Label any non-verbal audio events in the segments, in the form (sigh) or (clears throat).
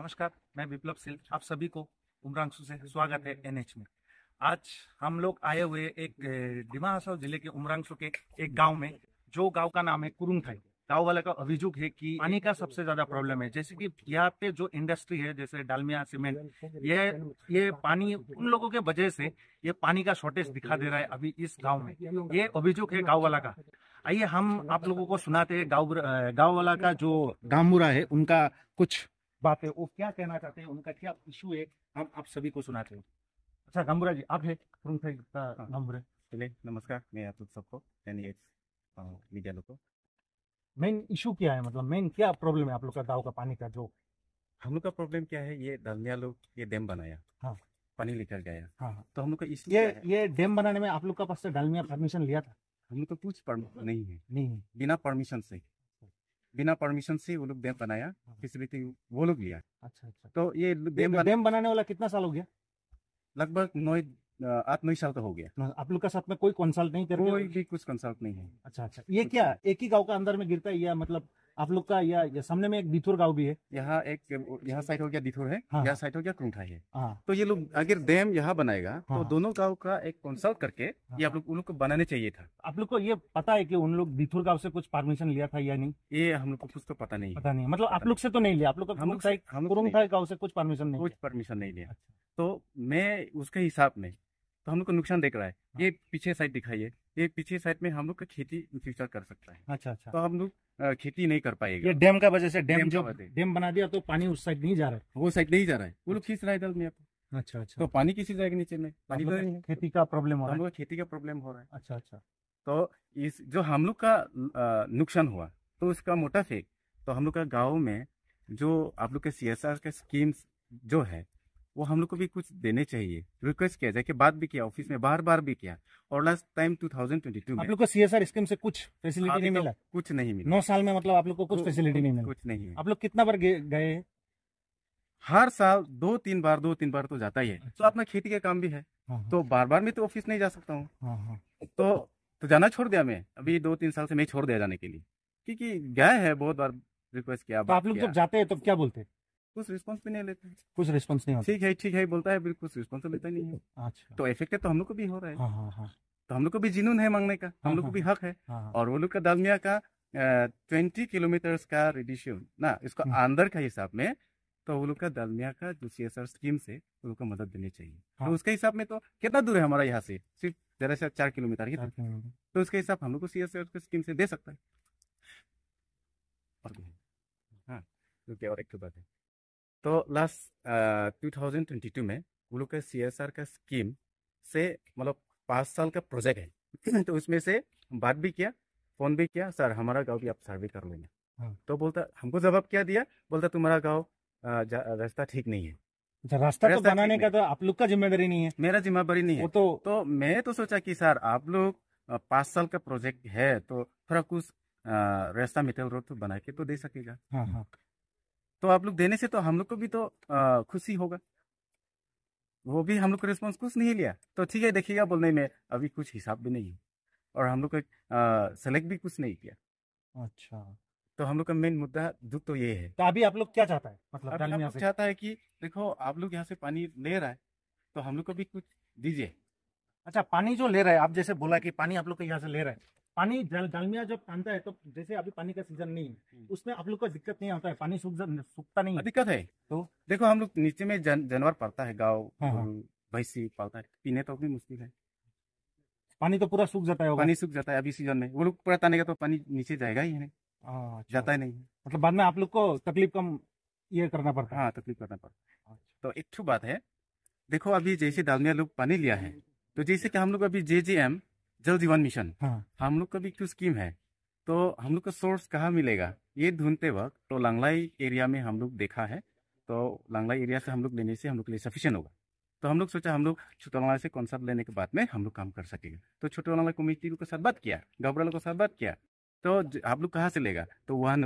नमस्कार मैं विप्लव सिंह आप सभी को उमरांगसू से स्वागत है एनएच में आज हम लोग आए हुए एक डिमा जिले के उमरांगसू के एक गांव में जो गांव का नाम है कुरुंगथाई गांव वाले का अभिजुक है कि पानी का सबसे ज्यादा प्रॉब्लम है जैसे कि यहाँ पे जो इंडस्ट्री है जैसे डालमिया सीमेंट ये ये पानी उन लोगों के वजह से ये पानी का शॉर्टेज दिखा दे रहा है अभी इस गांव में ये अभिजुक है गांव वाला का आइए हम आप लोगों को सुनाते हैं गांव गांव वाला का जो गांवुरा है उनका कुछ बात है वो क्या कहना चाहते हैं उनका क्या इशू है हम आप सभी को सुनाते हैं अच्छा गंबुरा जी आप हाँ। है गंबुरा चलिए नमस्कार मैं आप सबको यानी मीडिया लोग को मेन इशू क्या है मतलब मेन क्या प्रॉब्लम है आप लोग का गाँव का पानी का जो हम लोग का प्रॉब्लम क्या है ये धनिया लोग ये डैम बनाया हाँ पानी लेकर गया हाँ, हाँ। तो हम लोग का इसलिए ये, ये डैम बनाने में आप लोग का पास से डालमिया परमिशन लिया था हम लोग का कुछ परमिशन नहीं है नहीं बिना परमिशन से बिना परमिशन से वो लोग डैम बनाया फैसिलिटी हाँ। वो लोग लिया अच्छा अच्छा तो ये डैम तो बना... बनाने वाला कितना साल हो गया लगभग नौ आठ नौ साल का हो गया आप लोग का साथ में कोई कंसल्ट नहीं कर कोई भी कुछ कंसल्ट नहीं है अच्छा अच्छा ये क्या एक ही गाँव का अंदर में गिरता है या मतलब आप लोग का या, या सामने में एक दिथुर गांव भी है यहाँ एक यहाँ साइड हो गया दिथुर है हाँ। यहाँ साइड हो गया कुंठा है हाँ। तो ये लोग अगर डैम यहाँ बनाएगा तो हाँ। तो दोनों गांव का एक कंसल्ट करके हाँ। ये आप लोग उन लोग को बनाने चाहिए था आप लोग को ये पता है कि उन लोग दिथुर गाँव से कुछ परमिशन लिया था या नहीं ये हम लोग को कुछ तो पता नहीं पता नहीं मतलब आप लोग से तो नहीं लिया आप लोग हम गाँव से कुछ परमिशन नहीं कुछ परमिशन नहीं लिया अच्छा। तो मैं उसके हिसाब में तो हम लोग को नुकसान देख रहा है ये हाँ। पीछे साइड दिखाइए ये पीछे साइड में हम लोग का खेती फ्यूचर कर सकता है अच्छा अच्छा तो हम लोग खेती नहीं कर पाएगा ये डैम का वजह से डैम जो डैम बना दिया तो पानी उस साइड नहीं जा रहा है वो साइड नहीं जा रहा है वो लोग अच्छा। खींच रहा है इधर में आपको अच्छा अच्छा तो पानी किसी जाएगा नीचे में पानी तो खेती का प्रॉब्लम हो रहा है खेती का प्रॉब्लम तो हो रहा है अच्छा अच्छा तो इस जो हम लोग का नुकसान हुआ तो उसका मोटा फेक तो हम लोग का गाँव में जो आप लोग के सी का स्कीम्स जो है वो हम लोग को भी कुछ देने चाहिए रिक्वेस्ट किया जाए कि बात भी किया ऑफिस में बार बार भी किया और लास्ट टाइम 2022 में आप लोग को सीएसआर स्कीम से कुछ फैसिलिटी हाँ, नहीं तो मिला कुछ नहीं मिला नौ साल में मतलब आप लोग को कुछ फैसिलिटी नहीं मिला कुछ नहीं मिला आप लोग कितना बार गए हर साल दो तीन बार दो तीन बार तो जाता ही है तो अच्छा। अपना खेती का काम भी है हाँ, हाँ। तो बार बार में तो ऑफिस नहीं जा सकता हूँ तो तो जाना छोड़ दिया मैं अभी दो तीन साल से मैं छोड़ दिया जाने के लिए क्योंकि गए है बहुत बार रिक्वेस्ट किया तो आप लोग जब जाते हैं तो क्या बोलते हैं कुछ रिस्पॉन्स भी नहीं लेता है कुछ रिस्पॉन्स नहीं ठीक है ठीक है बोलता है बिल्कुल कुछ रिस्पॉन्स तो लेता नहीं है अच्छा तो इफेक्ट तो हम लोग को भी हो रहा है हाँ, हाँ, हाँ। तो हम लोग को भी जिनून है मांगने का हम लोग को भी हक है और वो लोग का दालमिया का ट्वेंटी किलोमीटर का रेडिशन ना इसको हम्म। अंदर का हिसाब में तो वो लोग का दलमिया का जो सी एस आर स्कीम से वो लोग का मदद देनी चाहिए हाँ। तो उसके हिसाब में तो कितना दूर है हमारा यहाँ से सिर्फ जरा सा चार किलोमीटर ही तो उसके हिसाब हम लोग को सी एस आर स्कीम से दे सकता है और हाँ क्योंकि और एक तो बात है तो last two thousand twenty two में वो लोग का सी एस आर का स्कीम से मतलब पाँच साल का प्रोजेक्ट है (clears throat) तो उसमें से बात भी किया फ़ोन भी किया सर हमारा गांव भी आप सर्वे कर लेंगे हाँ। तो बोलता हमको जवाब क्या दिया बोलता तुम्हारा गाँव रास्ता ठीक नहीं है अच्छा, रास्ता तो बनाने का तो आप लोग का जिम्मेदारी नहीं है मेरा जिम्मेदारी नहीं है तो तो मैं तो सोचा कि सर आप लोग पाँच साल का प्रोजेक्ट है तो थोड़ा कुछ रास्ता मिटल रोड तो बना के तो दे सकेगा हाँ हाँ तो आप लोग देने से तो हम लोग को भी तो आ, खुशी होगा वो भी हम लोग को रिस्पॉन्स कुछ नहीं लिया तो ठीक है देखिएगा बोलने में अभी कुछ हिसाब भी नहीं है और हम लोग का सेलेक्ट भी कुछ नहीं किया अच्छा तो हम लोग का मेन मुद्दा दुख तो ये है तो अभी आप लोग क्या चाहता है मतलब अभी आप चाहता है कि देखो आप लोग यहाँ से पानी ले रहा है तो हम लोग को भी कुछ दीजिए अच्छा पानी जो ले रहा है आप जैसे बोला कि पानी आप लोग यहाँ से ले रहे हैं पानी जल दलमिया जब आता है तो जैसे अभी पानी का सीजन नहीं है हम्म। उसमें आप लोग को दिक्कत नहीं होता है पानी सूख सूखता नहीं दिक्कत है तो देखो हम लोग नीचे में जानवर पड़ता है गाँव हाँ, हाँ। भैंसी पड़ता है पीने तो भी मुश्किल है पानी तो पूरा सूख जाता है पानी सूख जाता है अभी सीजन में वो लोग पूरा ताने का तो पानी नीचे जाएगा ही नहीं अच्छा। जाता ही नहीं मतलब बाद में आप लोग को तकलीफ कम ये करना पड़ता है हाँ तकलीफ करना पड़ता है अच्छा। तो एक बात है देखो अभी जैसे डालमिया लोग पानी लिया है तो जैसे कि हम लोग अभी जे जे एम जल जीवन मिशन हम लोग का भी एक स्कीम है तो हम लोग का सोर्स कहाँ मिलेगा ये ढूंढते वक्त तो लांगलाई एरिया में हम लोग देखा है तो लांगलाई एरिया से हम लोग लेने से हम लोग के लिए सफिशियंट होगा तो हम लोग सोचा हम लोग छोटाला से कॉन्सेप्ट लेने के बाद में हम लोग काम कर सकेंगे तो छोटाला कमिटी के साथ बात किया गबराला के साथ बात किया तो आप लोग कहाँ से लेगा तो वहाँ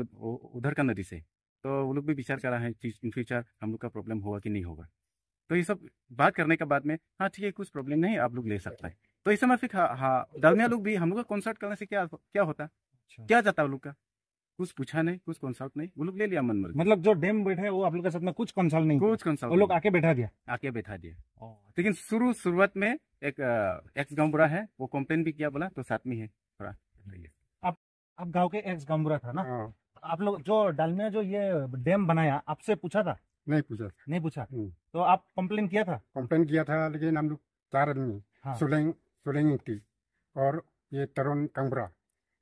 उधर का नदी से तो वो लोग भी विचार कर रहे हैं इन फ्यूचर हम लोग का प्रॉब्लम होगा कि नहीं होगा तो ये सब बात करने के बाद में हाँ ठीक है कुछ प्रॉब्लम नहीं आप लोग ले सकते हैं तो इस समय फिर हाँ, हाँ लोग भी हम लोग का कॉन्सर्ट करने से क्या क्या होता अच्छा। क्या जाता वो लोग का कुछ पूछा नहीं कुछ कंसल्ट नहीं वो लोग ले लिया मन मर मतलब जो डेम बैठे है वो आप लोग के साथ में कुछ कंसल्ट नहीं कुछ कंसल्ट वो लोग आके बैठा दिया आके बैठा दिया लेकिन शुरू शुरुआत में एक एक्स गांव बुरा है वो कंप्लेन भी किया बोला तो साथ में है थोड़ा आप आप गांव के एक्स बुरा था ना हाँ। आप लोग जो डालमिया जो ये डैम बनाया आपसे पूछा था नहीं पूछा नहीं पूछा तो आप कंप्लेन किया था कंप्लेन किया था लेकिन हम लोग चार आदमी सोलेंग सुलेंग और ये तरुण कंगरा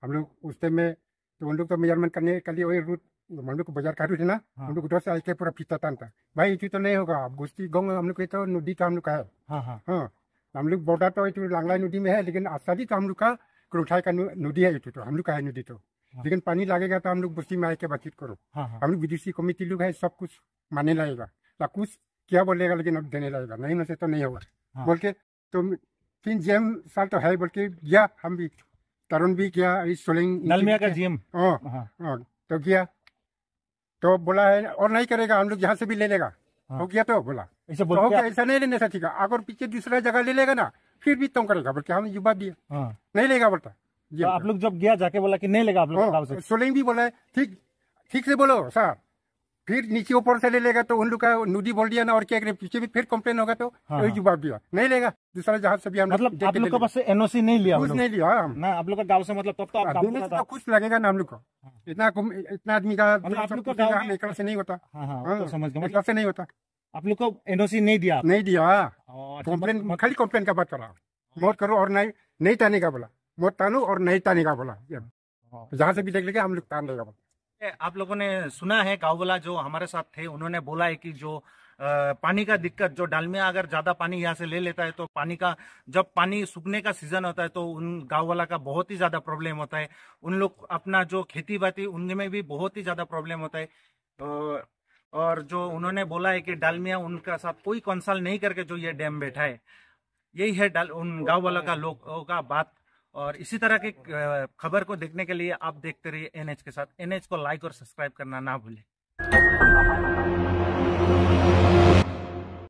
हम लोग उस टाइम में तो उन लोग तो मेजरमेंट करने के लिए वही रूट हम लोग को बाजार का रूट है ना हम लोग उधर से थे पूरा फीता तान था भाई इतनी तो नहीं होगा आप गुस्ती गाँव हम लोग तो नदी तो हम लोग का है हाँ, हाँ।, हम लोग बॉर्डर तो इतनी लांगला नदी में है लेकिन आसादी तो हम लोग का क्रोठाई का नदी है तो हम लोग का है नदी तो लेकिन पानी लगेगा तो हम लोग बस्ती में आके बातचीत करो हम लोग विदेशी कमेटी लोग है सब कुछ माने लगेगा या कुछ क्या बोलेगा लेकिन अब देने लगेगा नहीं मैसे तो नहीं होगा हाँ। बोल के तो तीन जीएम साल तो है बोल के गया हम भी तरुण भी गया सोलिंग जीएम तो गया तो बोला है और नहीं करेगा हम लोग यहाँ से भी ले लेगा हो गया तो बोला ऐसा तो क्या? ऐसा नहीं लेने से ठीक है अगर पीछे दूसरा जगह ले लेगा ना फिर भी तुम करेगा बोल के हमने युवा दिया नहीं लेगा बोलता तो आप लोग जब गया जाके बोला कि नहीं लेगा आप लोग सोलिंग भी बोला है ठीक ठीक से बोलो सर फिर नीचे ऊपर से ले लेगा तो उन लोग का नूडी बोल दिया ना और क्या पीछे भी फिर कंप्लेन होगा तो हाँ, हाँ। जवाब दिया नहीं लेगा दूसरा जहाँ से भी हम मतलब आप लोग का बस एनओसी नहीं लिया कुछ नहीं लिया हम हाँ। ना आप लोग का गांव से मतलब तब तो आप बिजनेस हाँ, तो कुछ लगेगा ना हम लोग को इतना इतना आदमी का मतलब नहीं होता तो समझ से नहीं होता आप लोग को एनओसी नहीं दिया नहीं दिया कम्प्लेन अच्छा, मतलब- खाली कम्प्लेन का बात कर रहा हूँ मौत करो और नहीं नहीं ताने का बोला मौत तानू और नहीं ताने का बोला जहाँ से भी देख लेगा हम लोग तान लेगा आप लोगों ने सुना है गाँव जो हमारे साथ थे उन्होंने बोला है कि जो पानी का दिक्कत जो डालमिया अगर ज्यादा पानी यहाँ से ले लेता है तो पानी का जब पानी सूखने का सीजन होता है तो उन गाँव वाला का बहुत ही ज्यादा प्रॉब्लम होता है उन लोग अपना जो खेती बाती उनमें भी बहुत ही ज्यादा प्रॉब्लम होता है और जो उन्होंने बोला है कि डालमिया उनका साथ कोई कंसल्ट नहीं करके जो ये डैम बैठा है यही है डाल उन गाँव वाला तो का लोगों का बात और इसी तरह की खबर को देखने के लिए आप देखते रहिए एनएच के साथ एनएच को लाइक और सब्सक्राइब करना ना भूलें